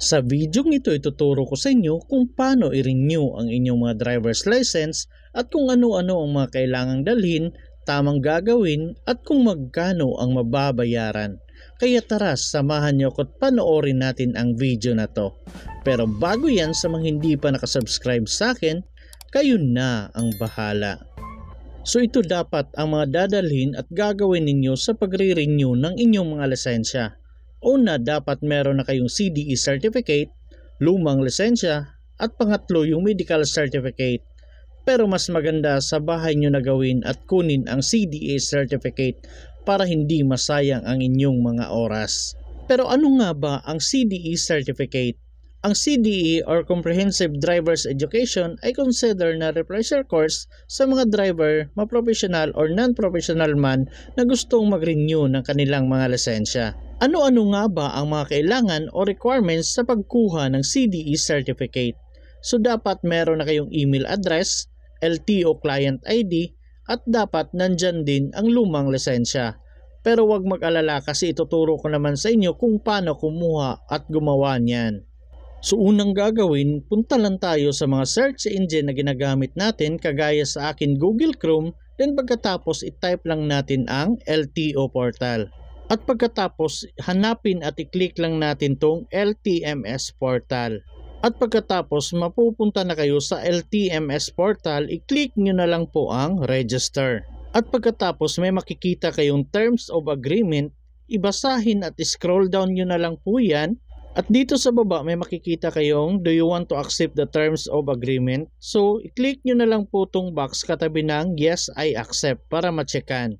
Sa video ito ituturo ko sa inyo kung paano i-renew ang inyong mga driver's license at kung ano-ano ang mga kailangang dalhin, tamang gagawin at kung magkano ang mababayaran. Kaya tara, samahan niyo ako at panoorin natin ang video na to. Pero bago yan sa mga hindi pa nakasubscribe sa akin, kayo na ang bahala. So ito dapat ang mga dadalhin at gagawin ninyo sa pagre-renew ng inyong mga lisensya. Una, dapat meron na kayong CDE certificate, lumang lisensya, at pangatlo yung medical certificate. Pero mas maganda sa bahay nyo na gawin at kunin ang CDA e certificate para hindi masayang ang inyong mga oras. Pero ano nga ba ang CDE certificate? Ang CDE or Comprehensive Driver's Education ay consider na refresher course sa mga driver, ma-professional or non-professional man na gustong mag-renew ng kanilang mga lisensya. Ano-ano nga ba ang mga kailangan o requirements sa pagkuha ng CDE certificate? So dapat meron na kayong email address, LTO client ID, at dapat nandyan din ang lumang lisensya. Pero huwag mag-alala kasi ituturo ko naman sa inyo kung paano kumuha at gumawa niyan. So unang gagawin, punta lang tayo sa mga search engine na ginagamit natin kagaya sa akin Google Chrome then pagkatapos i-type lang natin ang LTO portal. At pagkatapos hanapin at i-click lang natin tong LTMS portal. At pagkatapos mapupunta na kayo sa LTMS portal, i-click nyo na lang po ang register. At pagkatapos may makikita kayong terms of agreement, ibasahin at scroll down nyo na lang po yan at dito sa baba may makikita kayong do you want to accept the terms of agreement? So i-click nyo na lang po itong box katabi ng yes I accept para matcheckan.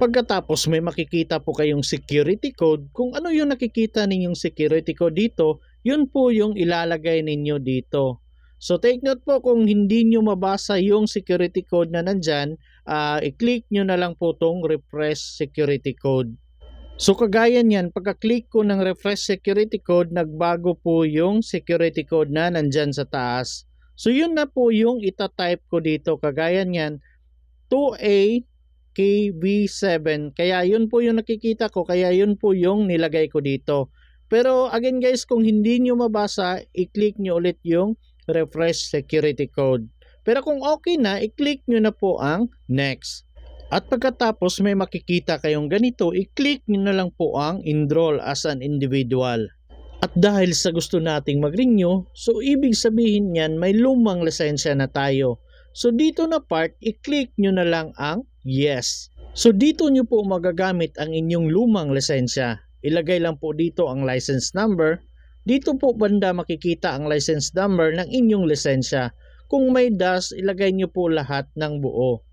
Pagkatapos may makikita po kayong security code. Kung ano yung nakikita ninyong security code dito, yun po yung ilalagay ninyo dito. So take note po kung hindi nyo mabasa yung security code na nandyan, uh, i-click nyo na lang po itong refresh security code. So kagaya niyan, pagka-click ko ng refresh security code, nagbago po yung security code na nandyan sa taas. So yun na po yung type ko dito. Kagaya niyan, 2A KB7. Kaya yun po yung nakikita ko, kaya yun po yung nilagay ko dito. Pero again guys, kung hindi nyo mabasa, i-click nyo ulit yung refresh security code. Pero kung okay na, i-click nyo na po ang next. At pagkatapos may makikita kayong ganito, i-click nyo na lang po ang enroll as an individual. At dahil sa gusto nating mag-renew, so ibig sabihin niyan may lumang lisensya na tayo. So dito na part, i-click nyo na lang ang yes. So dito nyo po magagamit ang inyong lumang lisensya. Ilagay lang po dito ang license number. Dito po banda makikita ang license number ng inyong lisensya. Kung may dash, ilagay nyo po lahat ng buo.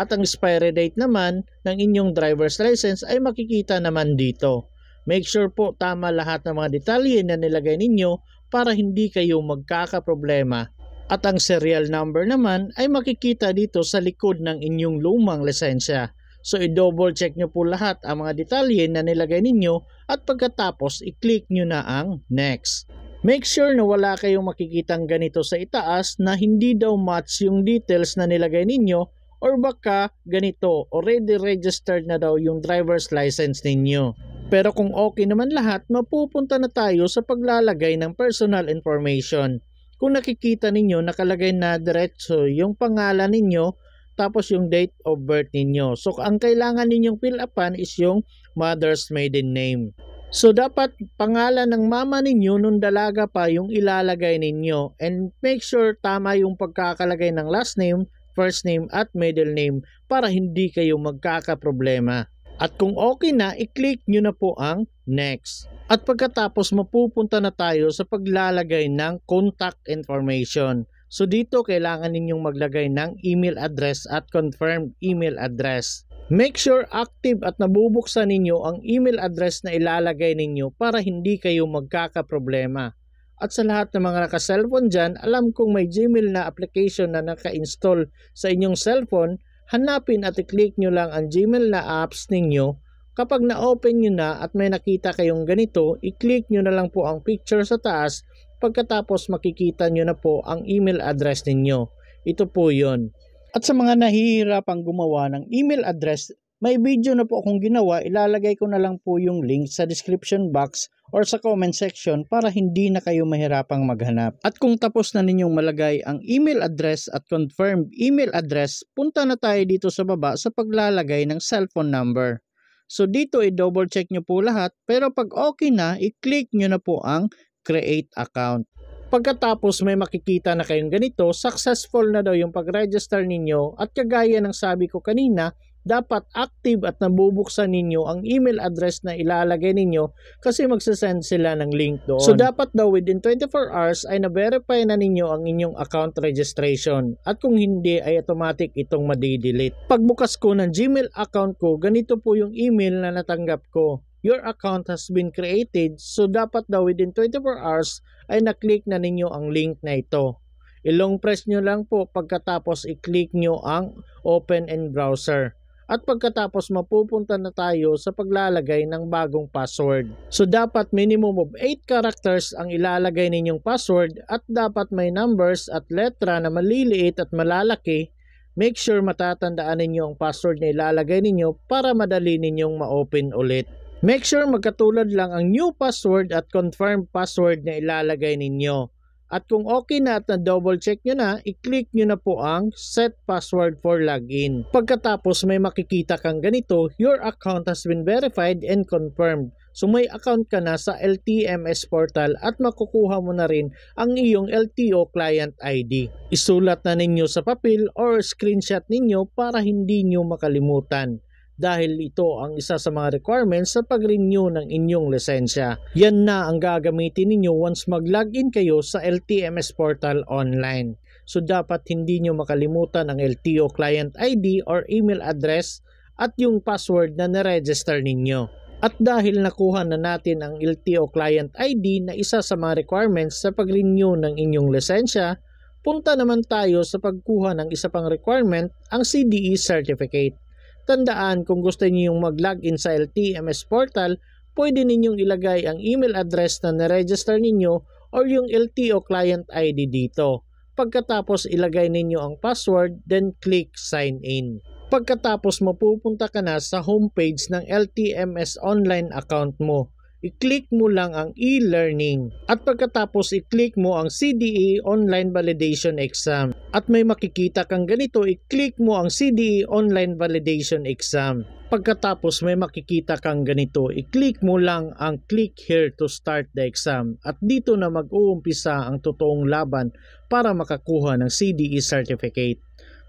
At ang expiry date naman ng inyong driver's license ay makikita naman dito. Make sure po tama lahat ng mga detalye na nilagay ninyo para hindi kayo magkakaproblema. At ang serial number naman ay makikita dito sa likod ng inyong lumang lisensya. So i-double check nyo po lahat ang mga detalye na nilagay ninyo at pagkatapos i-click nyo na ang next. Make sure na wala kayong makikitang ganito sa itaas na hindi daw match yung details na nilagay ninyo or baka ganito, already registered na daw yung driver's license ninyo. Pero kung okay naman lahat, mapupunta na tayo sa paglalagay ng personal information. Kung nakikita ninyo, nakalagay na diretso yung pangalan ninyo, tapos yung date of birth ninyo. So, ang kailangan ninyong fill upan is yung mother's maiden name. So, dapat pangalan ng mama ninyo nung dalaga pa yung ilalagay ninyo and make sure tama yung pagkakalagay ng last name first name at middle name para hindi kayo magkakaproblema. At kung okay na, i-click nyo na po ang next. At pagkatapos mapupunta na tayo sa paglalagay ng contact information. So dito kailangan ninyong maglagay ng email address at confirmed email address. Make sure active at nabubuksan ninyo ang email address na ilalagay ninyo para hindi kayo magkakaproblema. At sa lahat ng mga naka-cellphone dyan, alam kong may Gmail na application na naka-install sa inyong cellphone, hanapin at i-click nyo lang ang Gmail na apps ninyo. Kapag na-open nyo na at may nakita kayong ganito, i-click nyo na lang po ang picture sa taas pagkatapos makikita nyo na po ang email address ninyo. Ito po yon. At sa mga nahihirapang gumawa ng email address may video na po akong ginawa, ilalagay ko na lang po yung link sa description box or sa comment section para hindi na kayo mahirapang maghanap. At kung tapos na ninyong malagay ang email address at confirmed email address, punta na tayo dito sa baba sa paglalagay ng cellphone number. So dito i-double check nyo po lahat pero pag okay na, i-click nyo na po ang create account. Pagkatapos may makikita na kayong ganito, successful na daw yung pag-register ninyo at kagaya ng sabi ko kanina, dapat active at nabubuksan ninyo ang email address na ilalagay ninyo kasi magsasend sila ng link doon. So dapat daw within 24 hours ay na-verify na ninyo ang inyong account registration at kung hindi ay automatic itong madidelete. Pagbukas ko ng Gmail account ko, ganito po yung email na natanggap ko. Your account has been created so dapat daw within 24 hours ay na-click na ninyo ang link na ito. Ilong press nyo lang po pagkatapos i-click nyo ang open in browser at pagkatapos mapupunta na tayo sa paglalagay ng bagong password. So dapat minimum of 8 characters ang ilalagay ninyong password at dapat may numbers at letra na maliliit at malalaki. Make sure matatandaan ninyo ang password na ilalagay ninyo para madali ninyong ma-open ulit. Make sure magkatulad lang ang new password at confirm password na ilalagay ninyo. At kung okay na at na-double check nyo na, i-click nyo na po ang set password for login. Pagkatapos may makikita kang ganito, your account has been verified and confirmed. So may account ka na sa LTMS portal at makukuha mo na rin ang iyong LTO client ID. Isulat na ninyo sa papel or screenshot ninyo para hindi nyo makalimutan dahil ito ang isa sa mga requirements sa pag-renew ng inyong lisensya. Yan na ang gagamitin ninyo once mag-login kayo sa LTMS portal online. So dapat hindi nyo makalimutan ang LTO client ID or email address at yung password na na-register ninyo. At dahil nakuha na natin ang LTO client ID na isa sa mga requirements sa pag-renew ng inyong lisensya, punta naman tayo sa pagkuha ng isa pang requirement, ang CDE certificate. Tandaan kung gusto niyo yung mag-login sa LTMS portal, pwede ninyong ilagay ang email address na na-register ninyo or yung LTO client ID dito. Pagkatapos ilagay ninyo ang password, then click sign in. Pagkatapos mapupunta ka na sa homepage ng LTMS online account mo i-click mo lang ang e-learning at pagkatapos i-click mo ang CDE Online Validation Exam at may makikita kang ganito i-click mo ang CDE Online Validation Exam pagkatapos may makikita kang ganito i-click mo lang ang click here to start the exam at dito na mag-uumpisa ang totoong laban para makakuha ng CDE certificate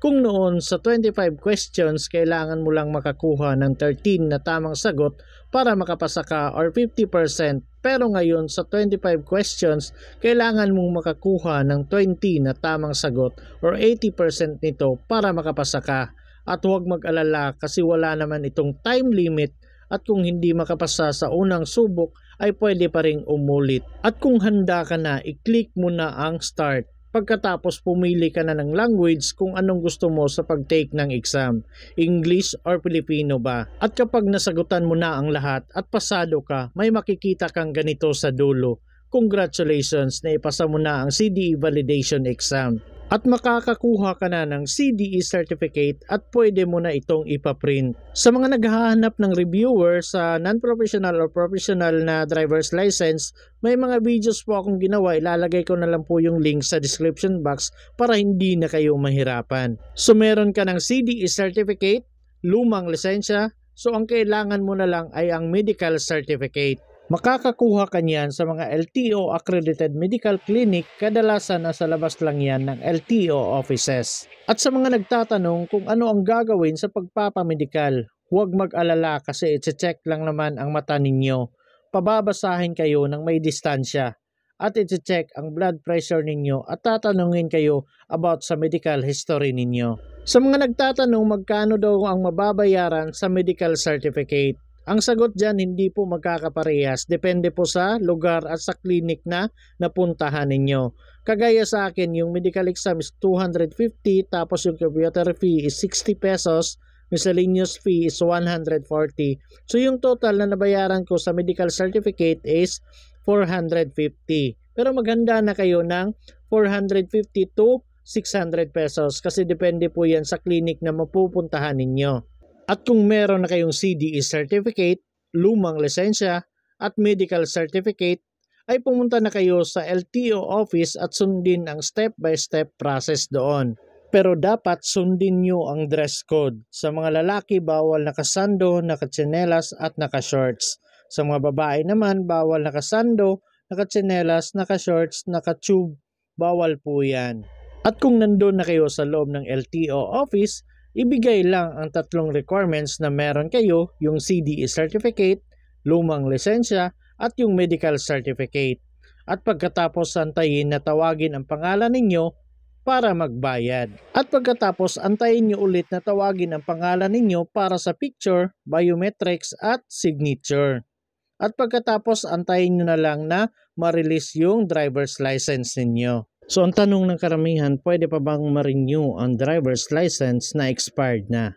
kung noon sa 25 questions kailangan mo lang makakuha ng 13 na tamang sagot para makapasa ka or 50% pero ngayon sa 25 questions kailangan mong makakuha ng 20 na tamang sagot or 80% nito para makapasa ka. At huwag mag-alala kasi wala naman itong time limit at kung hindi makapasa sa unang subok ay pwede pa ring umulit. At kung handa ka na, i-click mo na ang start pagkatapos pumili ka na ng language kung anong gusto mo sa pag-take ng exam, English or Filipino ba. At kapag nasagutan mo na ang lahat at pasado ka, may makikita kang ganito sa dulo. Congratulations na ipasa mo na ang CDE validation exam at makakakuha ka na ng CDE certificate at pwede mo na itong ipaprint. Sa mga naghahanap ng reviewer sa non-professional or professional na driver's license, may mga videos po akong ginawa, ilalagay ko na lang po yung link sa description box para hindi na kayo mahirapan. So meron ka ng CDE certificate, lumang lisensya, so ang kailangan mo na lang ay ang medical certificate. Makakakuha ka niyan sa mga LTO accredited medical clinic, kadalasan nasa labas lang yan ng LTO offices. At sa mga nagtatanong kung ano ang gagawin sa pagpapamedikal, huwag mag-alala kasi iti-check lang naman ang mata ninyo. Pababasahin kayo ng may distansya at iti-check ang blood pressure ninyo at tatanungin kayo about sa medical history ninyo. Sa mga nagtatanong magkano daw ang mababayaran sa medical certificate, ang sagot dyan hindi po magkakaparehas. Depende po sa lugar at sa clinic na napuntahan ninyo. Kagaya sa akin, yung medical exam is 250 tapos yung computer fee is 60 pesos. Miscellaneous fee is 140. So yung total na nabayaran ko sa medical certificate is 450. Pero maghanda na kayo ng 450 to 600 pesos kasi depende po yan sa clinic na mapupuntahan ninyo. At kung meron na kayong CDE certificate, lumang lisensya, at medical certificate, ay pumunta na kayo sa LTO office at sundin ang step-by-step -step process doon. Pero dapat sundin nyo ang dress code. Sa mga lalaki, bawal nakasando, nakatsinelas at nakashorts. Sa mga babae naman, bawal nakasando, nakatsinelas, nakashorts, nakatube. Bawal po yan. At kung nandun na kayo sa loob ng LTO office, Ibigay lang ang tatlong requirements na meron kayo, yung CDE certificate, lumang lisensya, at yung medical certificate. At pagkatapos antayin na tawagin ang pangalan ninyo para magbayad. At pagkatapos antayin nyo ulit na tawagin ang pangalan ninyo para sa picture, biometrics at signature. At pagkatapos antayin nyo na lang na ma-release yung driver's license ninyo. So ang tanong ng karamihan, pwede pa bang ma-renew ang driver's license na expired na?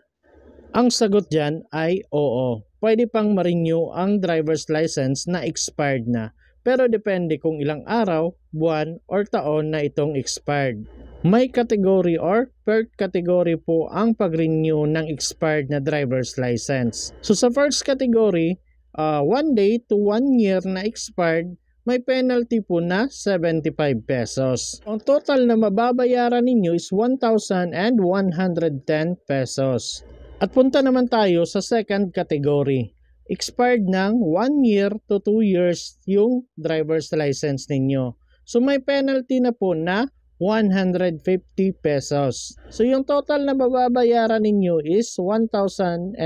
Ang sagot dyan ay oo. Pwede pang ma-renew ang driver's license na expired na. Pero depende kung ilang araw, buwan, or taon na itong expired. May category or per category po ang pag-renew ng expired na driver's license. So sa first category, uh, ah, 1 day to 1 year na expired may penalty po na 75 pesos. Ang total na mababayaran ninyo is 1,110 pesos. At punta naman tayo sa second category. Expired ng 1 year to 2 years yung driver's license ninyo. So may penalty na po na 150 pesos. So yung total na mababayaran ninyo is 1,185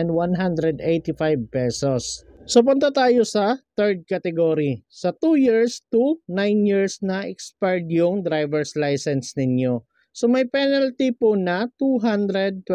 pesos. So punta tayo sa third category. Sa 2 years to 9 years na expired yung driver's license ninyo. So may penalty po na 225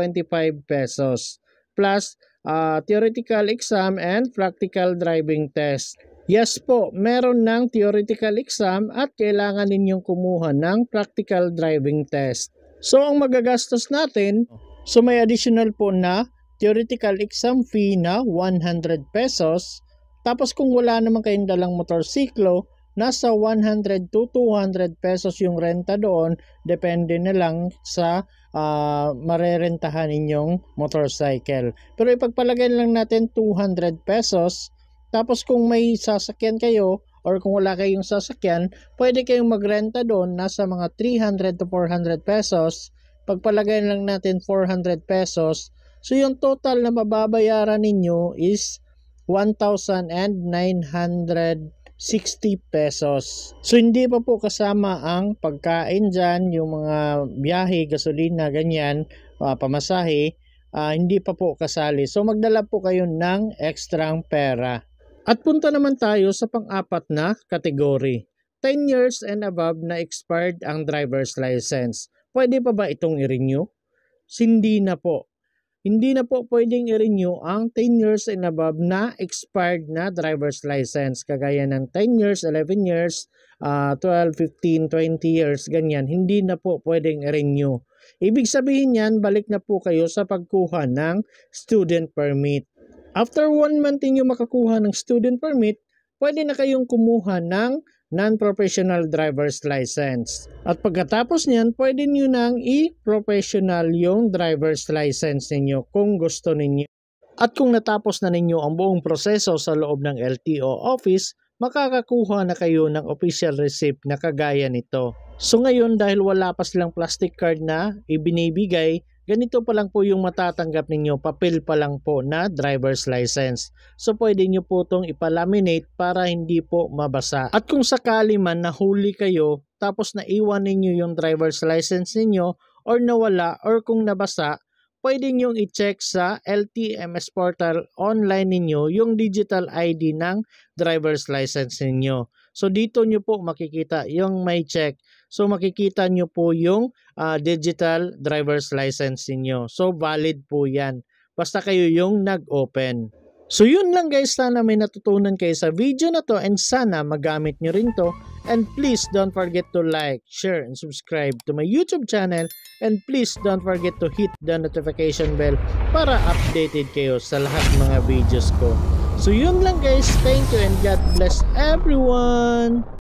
pesos plus uh, theoretical exam and practical driving test. Yes po, meron ng theoretical exam at kailangan ninyong kumuha ng practical driving test. So ang magagastos natin, so may additional po na theoretical exam fee na 100 pesos. Tapos kung wala naman kayong dalang motorsiklo, nasa 100 to 200 pesos yung renta doon, depende na lang sa uh, marerentahan ninyong motorcycle. Pero ipagpalagay lang natin 200 pesos, tapos kung may sasakyan kayo, or kung wala kayong sasakyan, pwede kayong magrenta doon nasa mga 300 to 400 pesos. Pagpalagay lang natin 400 pesos So yung total na mababayaran ninyo is 1,960 pesos. So hindi pa po kasama ang pagkain dyan, yung mga biyahe, gasolina, ganyan, uh, pamasahe, uh, hindi pa po kasali. So magdala po kayo ng ekstrang pera. At punta naman tayo sa pang-apat na kategory. 10 years and above na expired ang driver's license. Pwede pa ba itong i-renew? Hindi na po hindi na po pwedeng i-renew ang 10 years and above na expired na driver's license kagaya ng 10 years, 11 years, uh, 12, 15, 20 years, ganyan. Hindi na po pwedeng i-renew. Ibig sabihin yan, balik na po kayo sa pagkuha ng student permit. After one month ninyo makakuha ng student permit, pwede na kayong kumuha ng non-professional driver's license. At pagkatapos niyan, pwede niyo nang i-professional yung driver's license ninyo kung gusto ninyo. At kung natapos na ninyo ang buong proseso sa loob ng LTO office, makakakuha na kayo ng official receipt na kagaya nito. So ngayon dahil wala pa silang plastic card na ibinibigay, ganito pa lang po yung matatanggap ninyo, papel pa lang po na driver's license. So pwede nyo po itong ipalaminate para hindi po mabasa. At kung sakali man nahuli kayo, tapos naiwan ninyo yung driver's license ninyo or nawala or kung nabasa, pwede nyong i-check sa LTMS portal online ninyo yung digital ID ng driver's license ninyo. So dito nyo po makikita yung may check. So makikita nyo po yung uh, digital driver's license ninyo. So valid po yan. Basta kayo yung nag-open. So yun lang guys, sana may natutunan kayo sa video na to and sana magamit nyo rin to And please don't forget to like, share, and subscribe to my YouTube channel. And please don't forget to hit the notification bell para updated kayo sa lahat mga videos ko. So yun lang guys. Thank you and God bless everyone!